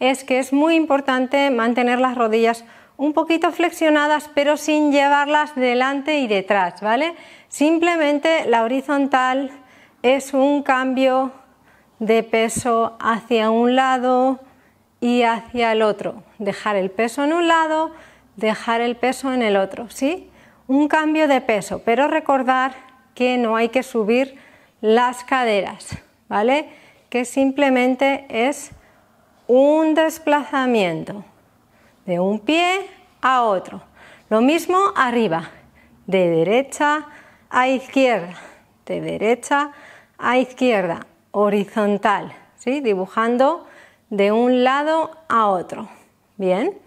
es que es muy importante mantener las rodillas un poquito flexionadas, pero sin llevarlas delante y detrás, ¿vale? Simplemente la horizontal es un cambio de peso hacia un lado y hacia el otro. Dejar el peso en un lado, dejar el peso en el otro, ¿sí? Un cambio de peso, pero recordar que no hay que subir las caderas, ¿vale? Que simplemente es un desplazamiento de un pie a otro. Lo mismo arriba, de derecha a izquierda, de derecha a izquierda, horizontal, ¿sí? dibujando de un lado a otro. Bien,